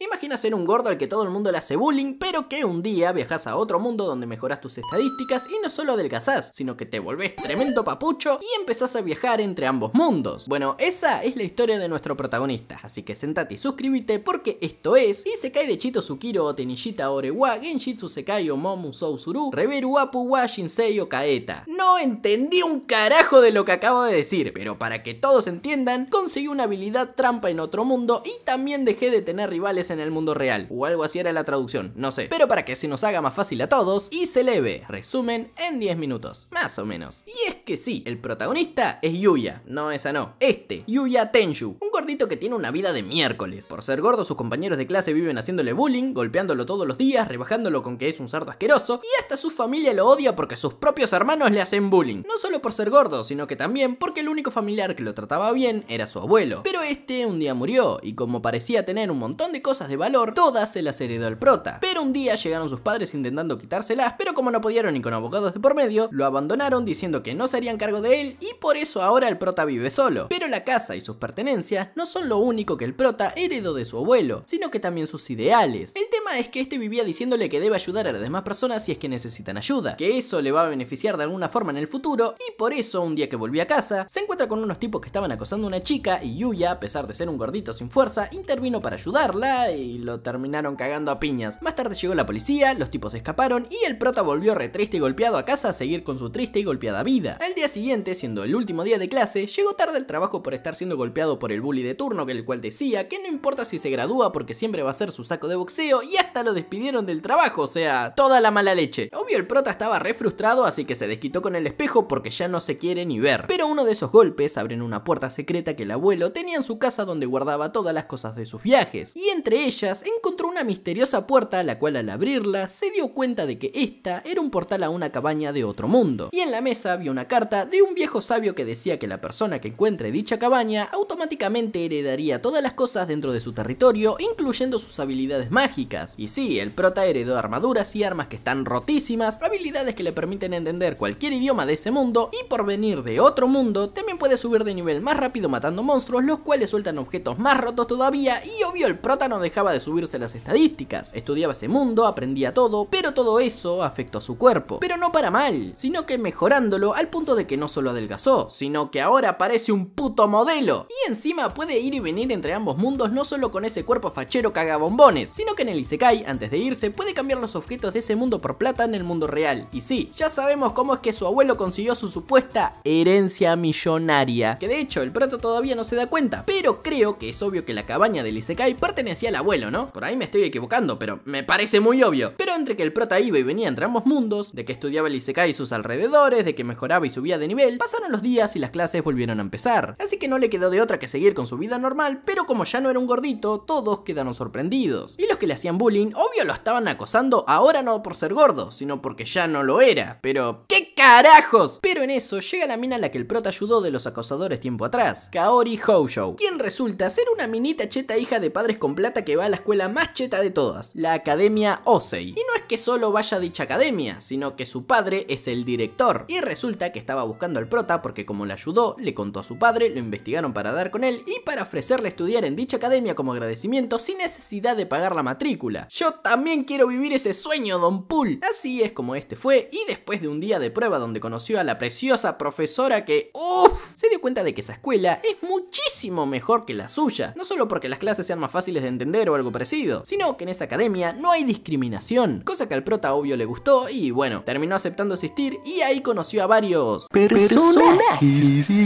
Imagina ser un gordo al que todo el mundo le hace bullying, pero que un día viajas a otro mundo donde mejoras tus estadísticas y no solo adelgazás, sino que te volvés tremendo papucho y empezás a viajar entre ambos mundos. Bueno, esa es la historia de nuestro protagonista, así que sentate y suscríbete porque esto es Isekai de Chito Tsukiro o Tenishita Orewa Genjitsu Sekai o Momu Sousuru Reveru, Apu o Kaeta. No entendí un carajo de lo que acabo de decir, pero para que todos entiendan, conseguí una habilidad trampa en otro mundo y también dejé de tener rivales en el mundo real, o algo así era la traducción, no sé. Pero para que se nos haga más fácil a todos, y se leve, resumen en 10 minutos, más o menos. Y es que sí, el protagonista es Yuya, no esa no, este, Yuya Tenju, un gordito que tiene una vida de miércoles. Por ser gordo, sus compañeros de clase viven haciéndole bullying, golpeándolo todos los días, rebajándolo con que es un sardo asqueroso, y hasta su familia lo odia porque sus propios hermanos le hacen bullying. No solo por ser gordo, sino que también porque el único familiar que lo trataba bien era su abuelo. Pero este un día murió, y como parecía tener un montón de cosas de valor, todas se las heredó el prota. Pero un día llegaron sus padres intentando quitárselas, pero como no pudieron ni con abogados de por medio, lo abandonaron diciendo que no se harían cargo de él y por eso ahora el prota vive solo. Pero la casa y sus pertenencias no son lo único que el prota heredó de su abuelo, sino que también sus ideales. El tema es que este vivía diciéndole que debe ayudar a las demás personas si es que necesitan ayuda, que eso le va a beneficiar de alguna forma en el futuro y por eso un día que volvió a casa, se encuentra con unos tipos que estaban acosando a una chica y Yuya, a pesar de ser un gordito sin fuerza, intervino para ayudarla y lo terminaron cagando a piñas. Más tarde llegó la policía, los tipos escaparon y el prota volvió re triste y golpeado a casa a seguir con su triste y golpeada vida. Al día siguiente, siendo el último día de clase, llegó tarde al trabajo por estar siendo golpeado por el bully de turno, que el cual decía que no importa si se gradúa porque siempre va a ser su saco de boxeo y hasta lo despidieron del trabajo, o sea, toda la mala leche. Obvio el prota estaba re frustrado así que se desquitó con el espejo porque ya no se quiere ni ver. Pero uno de esos golpes abren una puerta secreta que el abuelo tenía en su casa donde guardaba todas las cosas de sus viajes. Y entre ellas, encontró una misteriosa puerta, la cual al abrirla se dio cuenta de que esta era un portal a una cabaña de otro mundo. Y en la mesa vio una carta de un viejo sabio que decía que la persona que encuentre dicha cabaña automáticamente heredaría todas las cosas dentro de su territorio, incluyendo sus habilidades mágicas. Y sí, el prota heredó armaduras y armas que están rotísimas, habilidades que le permiten entender cualquier idioma de ese mundo y por venir de otro mundo, también puede subir de nivel más rápido matando monstruos, los cuales sueltan objetos más rotos todavía y obvio el prota no dejaba de subirse las estadísticas, estudiaba ese mundo, aprendía todo, pero todo eso afectó a su cuerpo. Pero no para mal, sino que mejorándolo al punto de que no solo adelgazó, sino que ahora parece un puto modelo. Y encima puede ir y venir entre ambos mundos no solo con ese cuerpo fachero bombones sino que en el Isekai, antes de irse, puede cambiar los objetos de ese mundo por plata en el mundo real. Y sí, ya sabemos cómo es que su abuelo consiguió su supuesta herencia millonaria, que de hecho el prato todavía no se da cuenta, pero creo que es obvio que la cabaña del Isekai pertenecía abuelo, ¿no? Por ahí me estoy equivocando, pero me parece muy obvio. Pero entre que el prota iba y venía entre ambos mundos, de que estudiaba el Isekai y sus alrededores, de que mejoraba y subía de nivel, pasaron los días y las clases volvieron a empezar. Así que no le quedó de otra que seguir con su vida normal, pero como ya no era un gordito, todos quedaron sorprendidos. Y los que le hacían bullying, obvio lo estaban acosando ahora no por ser gordo, sino porque ya no lo era. Pero, ¿qué carajos? Pero en eso llega la mina a la que el prota ayudó de los acosadores tiempo atrás, Kaori Houshou, quien resulta ser una minita cheta hija de padres con plata que va a la escuela más cheta de todas, la Academia Osei. Y no es que solo vaya a dicha academia, sino que su padre es el director. Y resulta que estaba buscando al prota porque como le ayudó, le contó a su padre, lo investigaron para dar con él y para ofrecerle estudiar en dicha academia como agradecimiento sin necesidad de pagar la matrícula. Yo también quiero vivir ese sueño, Don Pool. Así es como este fue y después de un día de prueba donde conoció a la preciosa profesora que, uff, se dio cuenta de que esa escuela es muchísimo mejor que la suya. No solo porque las clases sean más fáciles de entender, o algo parecido, sino que en esa academia no hay discriminación, cosa que al prota obvio le gustó y bueno, terminó aceptando asistir y ahí conoció a varios personajes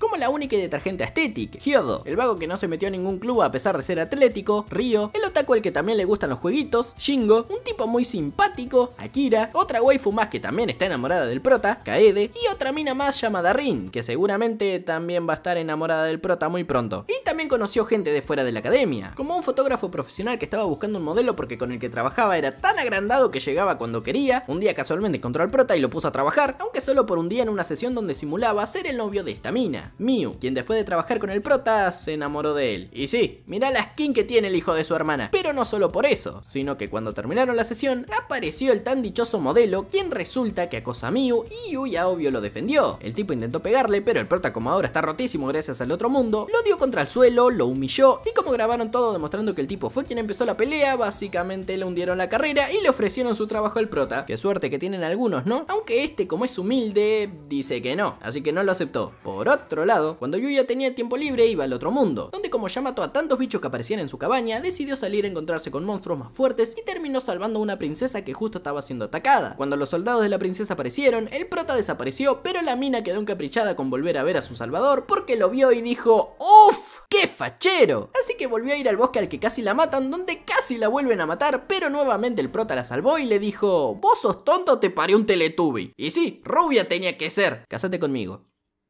Como la única y detergente estética Hyodo, el vago que no se metió a ningún club a pesar de ser atlético, Ryo, el otaku El que también le gustan los jueguitos, Shingo, un tipo muy simpático, Akira, otra waifu más que también está enamorada del prota, Kaede, y otra mina más llamada Rin, que seguramente también va a estar enamorada del prota muy pronto. Y también conoció gente de fuera de la academia. Como un fotógrafo profesional que estaba buscando un modelo porque con el que trabajaba era tan agrandado que llegaba cuando quería, un día casualmente encontró al prota y lo puso a trabajar, aunque solo por un día en una sesión donde simulaba ser el novio de esta mina, Miu, quien después de trabajar con el prota se enamoró de él. Y sí, mirá la skin que tiene el hijo de su hermana, pero no solo por eso, sino que cuando terminaron la sesión, apareció el tan dichoso modelo, quien resulta que acosa a Miu y ya obvio lo defendió. El tipo intentó pegarle, pero el prota como ahora está rotísimo gracias al otro mundo, lo dio contra el suelo, lo humilló y como grabaron todo demostrando que el tipo fue quien empezó la pelea, básicamente le hundieron la carrera y le ofrecieron su trabajo al prota. Qué suerte que tienen algunos, ¿no? Aunque este, como es humilde, dice que no, así que no lo aceptó. Por otro lado, cuando Yuya tenía tiempo libre iba al otro mundo, donde como ya mató a tantos bichos que aparecían en su cabaña, decidió salir a encontrarse con monstruos más fuertes y terminó salvando a una princesa que justo estaba siendo atacada. Cuando los soldados de la princesa aparecieron, el prota desapareció, pero la mina quedó encaprichada con volver a ver a su salvador porque lo vio y dijo, ¡Uf! ¡Qué fachero! Así que volvió a ir al bosque al que casi la matan, donde casi la vuelven a matar, pero nuevamente el prota la salvó y le dijo, ¿Vos sos tonto te parió un teletubi? Y sí, rubia tenía que ser, Cásate conmigo.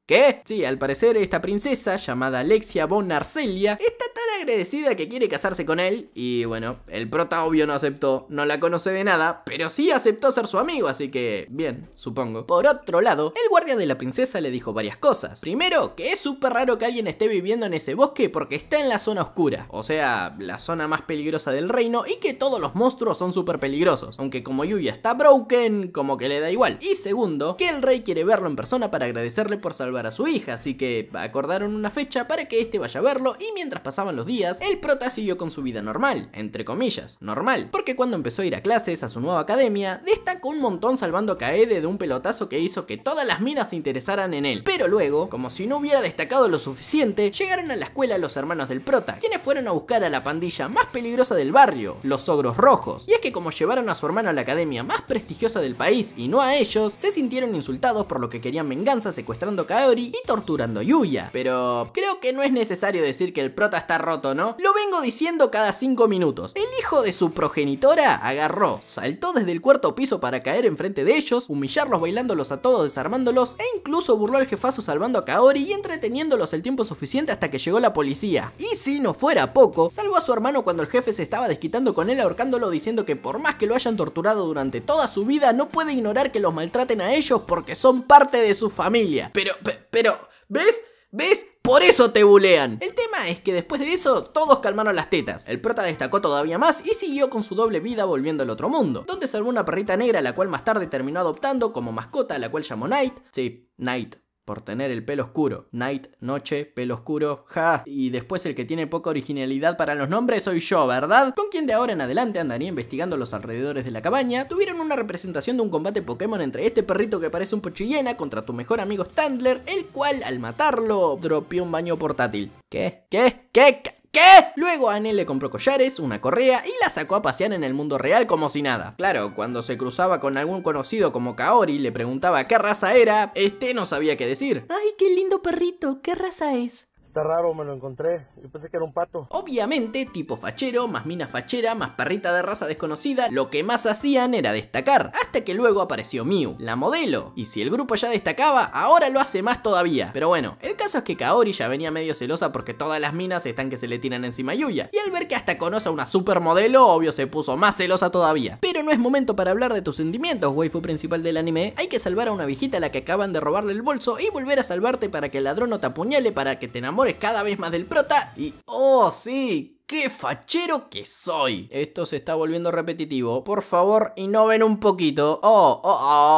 ¿Qué? Sí, al parecer esta princesa llamada Alexia von Arcelia está tan agradecida que quiere casarse con él y bueno, el prota obvio no aceptó, no la conoce de nada, pero sí aceptó ser su amigo, así que bien, supongo. Por otro lado, el guardia de la princesa le dijo varias cosas. Primero, que es súper raro que alguien esté viviendo en ese bosque porque está en la zona oscura, o sea, la zona más peligrosa del reino y que todos los monstruos son súper peligrosos, aunque como Yuya está broken, como que le da igual. Y segundo, que el rey quiere verlo en persona para agradecerle por salvar a su hija, así que acordaron una fecha para que este vaya a verlo y mientras pasaban los días, el prota siguió con su vida normal, entre comillas, normal, porque cuando empezó a ir a clases a su nueva academia, destacó un montón salvando a Kaede de un pelotazo que hizo que todas las minas se interesaran en él. Pero luego, como si no hubiera destacado lo suficiente, llegaron a la escuela los hermanos del prota, quienes fueron a buscar a la pandilla más peligrosa del barrio, los ogros rojos. Y es que como llevaron a su hermano a la academia más prestigiosa del país y no a ellos, se sintieron insultados por lo que querían venganza secuestrando a Kaede y torturando a Yuya. Pero creo que no es necesario decir que el prota está roto, ¿no? Lo vengo diciendo cada 5 minutos. El hijo de su progenitora agarró, saltó desde el cuarto piso para caer enfrente de ellos, humillarlos bailándolos a todos, desarmándolos e incluso burló al jefazo salvando a Kaori y entreteniéndolos el tiempo suficiente hasta que llegó la policía. Y si no fuera poco, salvó a su hermano cuando el jefe se estaba desquitando con él ahorcándolo diciendo que por más que lo hayan torturado durante toda su vida no puede ignorar que los maltraten a ellos porque son parte de su familia. pero pero, ¿ves? ¿Ves? Por eso te bulean. El tema es que después de eso, todos calmaron las tetas. El prota destacó todavía más y siguió con su doble vida volviendo al otro mundo, donde salvó una perrita negra, la cual más tarde terminó adoptando como mascota, la cual llamó Knight. Sí, Knight por tener el pelo oscuro. Night, noche, pelo oscuro, ja. Y después el que tiene poca originalidad para los nombres soy yo, ¿verdad? Con quien de ahora en adelante andaría investigando los alrededores de la cabaña, tuvieron una representación de un combate Pokémon entre este perrito que parece un pochillena contra tu mejor amigo Standler, el cual al matarlo dropeó un baño portátil. ¿Qué? ¿Qué? ¿Qué? ¿Qué? Luego Anel le compró collares, una correa y la sacó a pasear en el mundo real como si nada. Claro, cuando se cruzaba con algún conocido como Kaori y le preguntaba qué raza era, este no sabía qué decir. ¡Ay, qué lindo perrito! ¿Qué raza es? raro, me lo encontré. Yo pensé que era un pato. Obviamente, tipo fachero, más mina fachera, más perrita de raza desconocida, lo que más hacían era destacar. Hasta que luego apareció Mew, la modelo. Y si el grupo ya destacaba, ahora lo hace más todavía. Pero bueno, el caso es que Kaori ya venía medio celosa porque todas las minas están que se le tiran encima a Yuya. Y al ver que hasta conoce a una supermodelo, obvio se puso más celosa todavía. Pero no es momento para hablar de tus sentimientos, waifu principal del anime. Hay que salvar a una viejita a la que acaban de robarle el bolso y volver a salvarte para que el ladrón no te apuñale para que te enamore cada vez más del prota y... ¡Oh, sí! ¡Qué fachero que soy! Esto se está volviendo repetitivo. Por favor, innoven un poquito. Oh, oh,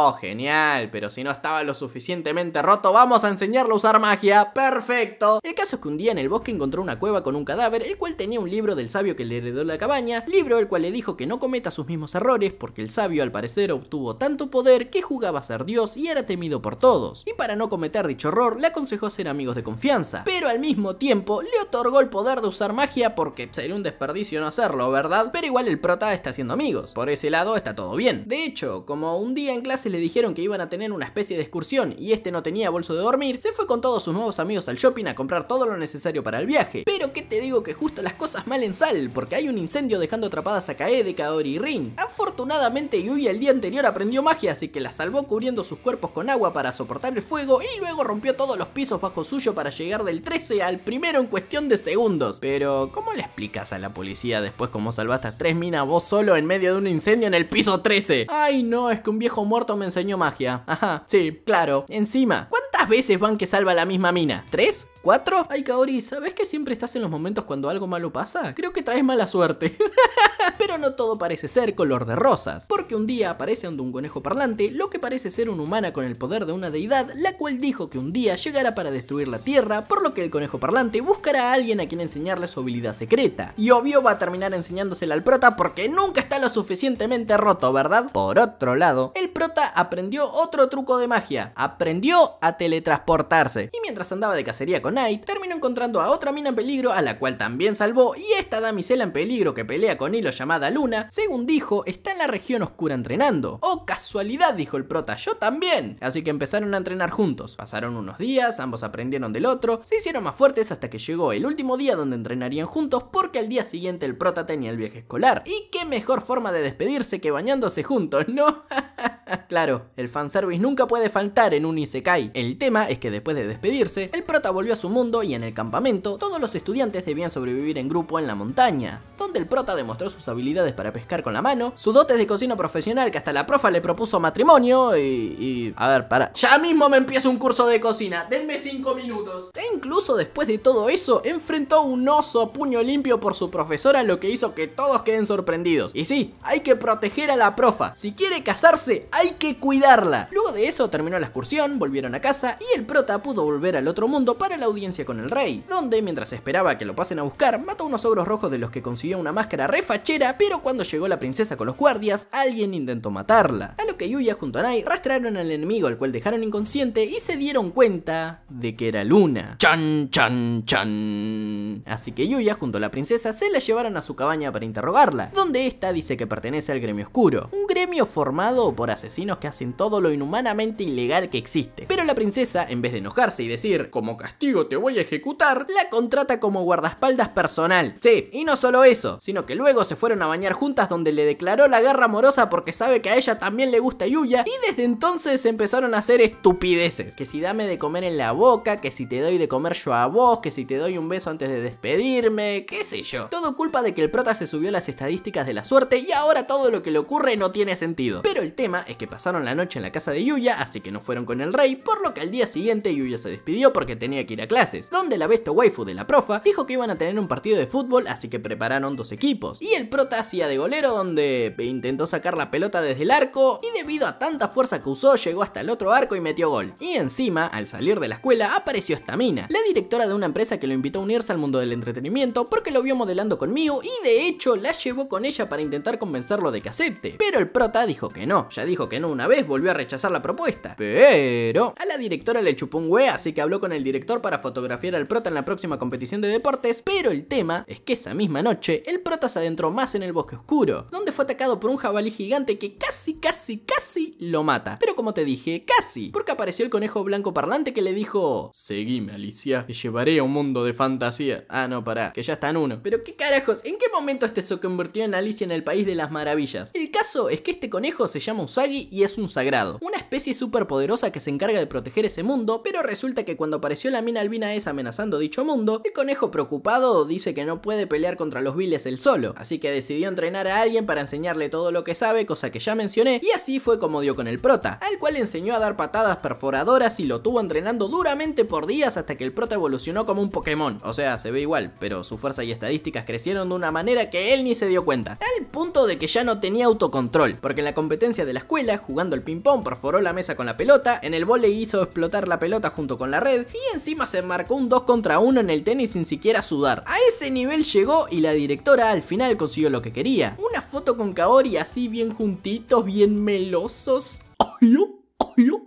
oh, genial. Pero si no estaba lo suficientemente roto, vamos a enseñarlo a usar magia. ¡Perfecto! El caso es que un día en el bosque encontró una cueva con un cadáver, el cual tenía un libro del sabio que le heredó la cabaña, libro el cual le dijo que no cometa sus mismos errores, porque el sabio al parecer obtuvo tanto poder que jugaba a ser dios y era temido por todos. Y para no cometer dicho error, le aconsejó ser amigos de confianza. Pero al mismo tiempo, le otorgó el poder de usar magia porque que sería un desperdicio no hacerlo, ¿verdad? Pero igual el prota está haciendo amigos, por ese lado está todo bien. De hecho, como un día en clase le dijeron que iban a tener una especie de excursión y este no tenía bolso de dormir, se fue con todos sus nuevos amigos al shopping a comprar todo lo necesario para el viaje. Pero qué te digo que justo las cosas mal en sal, porque hay un incendio dejando atrapadas a Kaede, Kaori y Rin. Afortunadamente Yui el día anterior aprendió magia, así que la salvó cubriendo sus cuerpos con agua para soportar el fuego y luego rompió todos los pisos bajo suyo para llegar del 13 al primero en cuestión de segundos. Pero, ¿cómo les explicas a la policía después cómo salvaste a tres minas vos solo en medio de un incendio en el piso 13? Ay no, es que un viejo muerto me enseñó magia. Ajá, sí, claro. Encima, ¿cuándo veces van que salva la misma mina? ¿Tres? ¿Cuatro? Ay, Kaori, ¿sabes que siempre estás en los momentos cuando algo malo pasa? Creo que traes mala suerte. Pero no todo parece ser color de rosas, porque un día aparece donde un conejo parlante lo que parece ser una humana con el poder de una deidad, la cual dijo que un día llegará para destruir la tierra, por lo que el conejo parlante buscará a alguien a quien enseñarle su habilidad secreta. Y obvio va a terminar enseñándosela al prota porque nunca está lo suficientemente roto, ¿verdad? Por otro lado, el prota aprendió otro truco de magia, aprendió a tener transportarse. Y mientras andaba de cacería con Knight, terminó encontrando a otra mina en peligro a la cual también salvó y esta damisela en peligro que pelea con Hilo llamada Luna, según dijo, está en la región oscura entrenando. ¡Oh, casualidad! dijo el prota, yo también. Así que empezaron a entrenar juntos. Pasaron unos días, ambos aprendieron del otro, se hicieron más fuertes hasta que llegó el último día donde entrenarían juntos porque al día siguiente el prota tenía el viaje escolar. Y qué mejor forma de despedirse que bañándose juntos, ¿no? claro, el fanservice nunca puede faltar en un Isekai. El tema es que después de despedirse, el prota volvió a su mundo y en el campamento, todos los estudiantes debían sobrevivir en grupo en la montaña, donde el prota demostró sus habilidades para pescar con la mano, su dotes de cocina profesional que hasta la profa le propuso matrimonio y... a ver, para. Ya mismo me empiezo un curso de cocina, denme 5 minutos. E incluso después de todo eso, enfrentó un oso puño limpio por su profesora, lo que hizo que todos queden sorprendidos. Y sí, hay que proteger a la profa. Si quiere casarse, hay que cuidarla. Luego de eso terminó la excursión, volvieron a casa, y el prota pudo volver al otro mundo para la audiencia con el rey, donde mientras esperaba que lo pasen a buscar, Mató unos ogros rojos de los que consiguió una máscara refachera, pero cuando llegó la princesa con los guardias, alguien intentó matarla que Yuya junto a Nai rastrearon al enemigo al cual dejaron inconsciente y se dieron cuenta de que era Luna. Chan, chan, chan. Así que Yuya junto a la princesa se la llevaron a su cabaña para interrogarla, donde esta dice que pertenece al gremio oscuro, un gremio formado por asesinos que hacen todo lo inhumanamente ilegal que existe. Pero la princesa, en vez de enojarse y decir, como castigo te voy a ejecutar, la contrata como guardaespaldas personal. Sí, y no solo eso, sino que luego se fueron a bañar juntas donde le declaró la guerra amorosa porque sabe que a ella también le gusta Yuya. Y desde entonces empezaron a hacer estupideces. Que si dame de comer en la boca, que si te doy de comer yo a vos, que si te doy un beso antes de despedirme, qué sé yo. Todo culpa de que el prota se subió las estadísticas de la suerte y ahora todo lo que le ocurre no tiene sentido. Pero el tema es que pasaron la noche en la casa de Yuya, así que no fueron con el rey, por lo que al día siguiente Yuya se despidió porque tenía que ir a clases, donde la besto waifu de la profa dijo que iban a tener un partido de fútbol, así que prepararon dos equipos. Y el prota hacía de golero donde intentó sacar la pelota desde el arco y debido a tanta fuerza que usó llegó hasta el otro arco y metió gol. Y encima, al salir de la escuela, apareció esta mina, la directora de una empresa que lo invitó a unirse al mundo del entretenimiento porque lo vio modelando con y de hecho la llevó con ella para intentar convencerlo de que acepte. Pero el prota dijo que no, ya dijo que no una vez, volvió a rechazar la propuesta. Pero a la directora le chupó un hue, así que habló con el director para fotografiar al prota en la próxima competición de deportes, pero el tema es que esa misma noche el prota se adentró más en el bosque oscuro, donde fue atacado por un jabalí gigante que casi casi casi lo mata. Pero como te dije, casi, porque apareció el conejo blanco parlante que le dijo: Seguime, Alicia, te llevaré a un mundo de fantasía. Ah, no, pará, que ya está en uno. Pero qué carajos, ¿en qué momento este se convirtió en Alicia en el país de las maravillas? El caso es que este conejo se llama Usagi y es un sagrado, una especie poderosa que se encarga de proteger ese mundo, pero resulta que cuando apareció la mina albina es amenazando dicho mundo, el conejo preocupado dice que no puede pelear contra los viles él solo, así que decidió entrenar a alguien para enseñarle todo lo que sabe, cosa que ya mencioné, y así fue como dio con el prota, al cual enseñó a dar patadas perforadoras y lo tuvo entrenando duramente por días hasta que el prota evolucionó como un Pokémon. O sea, se ve igual, pero su fuerza y estadísticas crecieron de una manera que él ni se dio cuenta. Al punto de que ya no tenía autocontrol, porque en la competencia de la escuela, jugando el ping-pong, perforó la mesa con la pelota, en el volei hizo explotar la pelota junto con la red y encima se marcó un 2 contra 1 en el tenis sin siquiera sudar. A ese nivel llegó y la directora al final consiguió lo que quería. Una foto con Kaori así bien juntitos, bien mel filosos. ¡Ay, oh!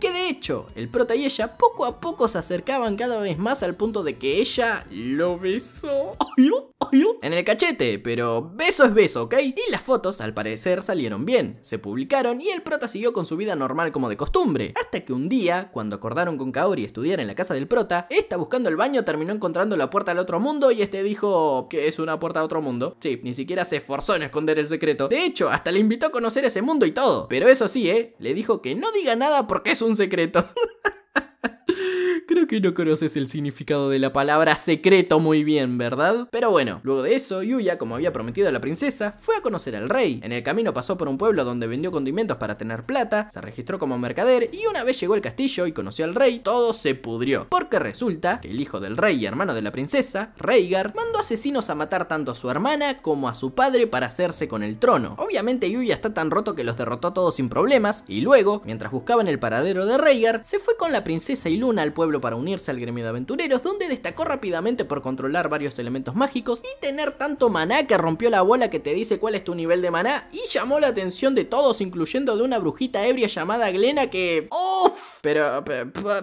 Que de hecho, el prota y ella poco a poco se acercaban cada vez más al punto de que ella lo besó. En el cachete, pero beso es beso, ¿ok? Y las fotos al parecer salieron bien, se publicaron y el prota siguió con su vida normal como de costumbre. Hasta que un día, cuando acordaron con Kaori estudiar en la casa del prota, esta buscando el baño terminó encontrando la puerta al otro mundo y este dijo que es una puerta a otro mundo. Sí, ni siquiera se esforzó en esconder el secreto. De hecho, hasta le invitó a conocer ese mundo y todo. Pero eso sí, ¿eh? Le dijo que no diga nada porque es un secreto. Creo que no conoces el significado de la palabra secreto muy bien, ¿verdad? Pero bueno, luego de eso, Yuya, como había prometido a la princesa, fue a conocer al rey. En el camino pasó por un pueblo donde vendió condimentos para tener plata, se registró como mercader y una vez llegó al castillo y conoció al rey, todo se pudrió. Porque resulta que el hijo del rey y hermano de la princesa, Reigar, mandó asesinos a matar tanto a su hermana como a su padre para hacerse con el trono. Obviamente Yuya está tan roto que los derrotó a todos sin problemas y luego, mientras buscaban el paradero de Reigar, se fue con la princesa y Luna al pueblo para unirse al gremio de aventureros, donde destacó rápidamente por controlar varios elementos mágicos y tener tanto maná que rompió la bola que te dice cuál es tu nivel de maná y llamó la atención de todos, incluyendo de una brujita ebria llamada Glena que... Pero,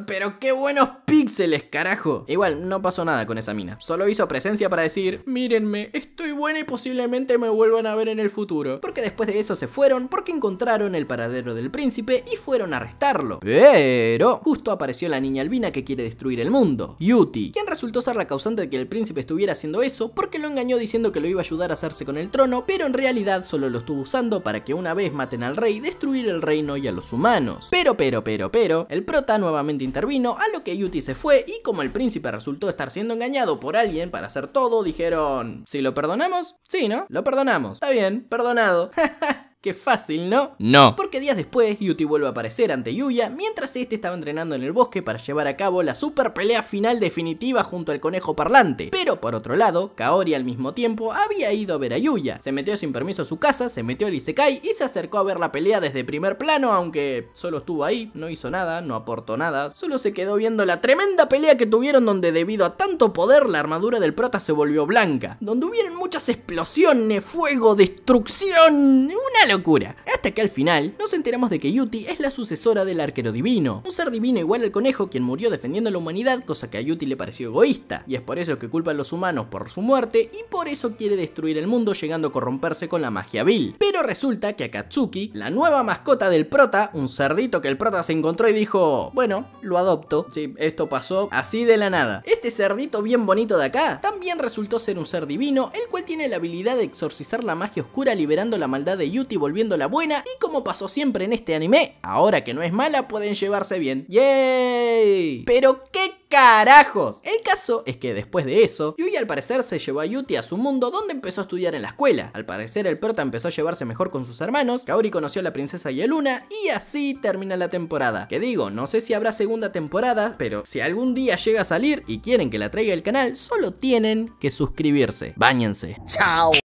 pero, qué buenos píxeles, carajo. Igual, no pasó nada con esa mina. Solo hizo presencia para decir, mírenme, estoy buena y posiblemente me vuelvan a ver en el futuro. Porque después de eso se fueron porque encontraron el paradero del príncipe y fueron a arrestarlo. Pero, justo apareció la niña albina que quiere destruir el mundo, Yuti, quien resultó ser la causante de que el príncipe estuviera haciendo eso porque lo engañó diciendo que lo iba a ayudar a hacerse con el trono, pero en realidad solo lo estuvo usando para que una vez maten al rey, destruir el reino y a los humanos. Pero, pero, pero, pero, el prota nuevamente intervino, a lo que Yuti se fue y como el príncipe resultó estar siendo engañado por alguien para hacer todo, dijeron, ¿si lo perdonamos? Sí, ¿no? Lo perdonamos. Está bien, perdonado. Qué fácil, ¿no? No. Porque días después, Yuti vuelve a aparecer ante Yuya mientras este estaba entrenando en el bosque para llevar a cabo la super pelea final definitiva junto al conejo parlante. Pero por otro lado, Kaori al mismo tiempo había ido a ver a Yuya. Se metió sin permiso a su casa, se metió al Isekai y se acercó a ver la pelea desde primer plano, aunque solo estuvo ahí, no hizo nada, no aportó nada. Solo se quedó viendo la tremenda pelea que tuvieron donde debido a tanto poder la armadura del prota se volvió blanca. Donde hubieron muchas explosiones, fuego, destrucción, una locura. Hasta que al final nos enteramos de que Yuti es la sucesora del arquero divino, un ser divino igual al conejo quien murió defendiendo a la humanidad, cosa que a Yuti le pareció egoísta, y es por eso que culpa a los humanos por su muerte y por eso quiere destruir el mundo llegando a corromperse con la magia vil. Pero resulta que Akatsuki, la nueva mascota del prota, un cerdito que el prota se encontró y dijo, bueno, lo adopto. si esto pasó así de la nada. Este cerdito bien bonito de acá también resultó ser un ser divino, el cual tiene la habilidad de exorcizar la magia oscura liberando la maldad de Yuti Volviendo la buena y como pasó siempre en este anime, ahora que no es mala pueden llevarse bien. ¡Yay! Pero qué carajos. El caso es que después de eso, Yui al parecer se llevó a Yuti a su mundo donde empezó a estudiar en la escuela. Al parecer el prota empezó a llevarse mejor con sus hermanos, Kaori conoció a la princesa y Luna y así termina la temporada. Que digo, no sé si habrá segunda temporada, pero si algún día llega a salir y quieren que la traiga el canal, solo tienen que suscribirse. Báñense. Chao.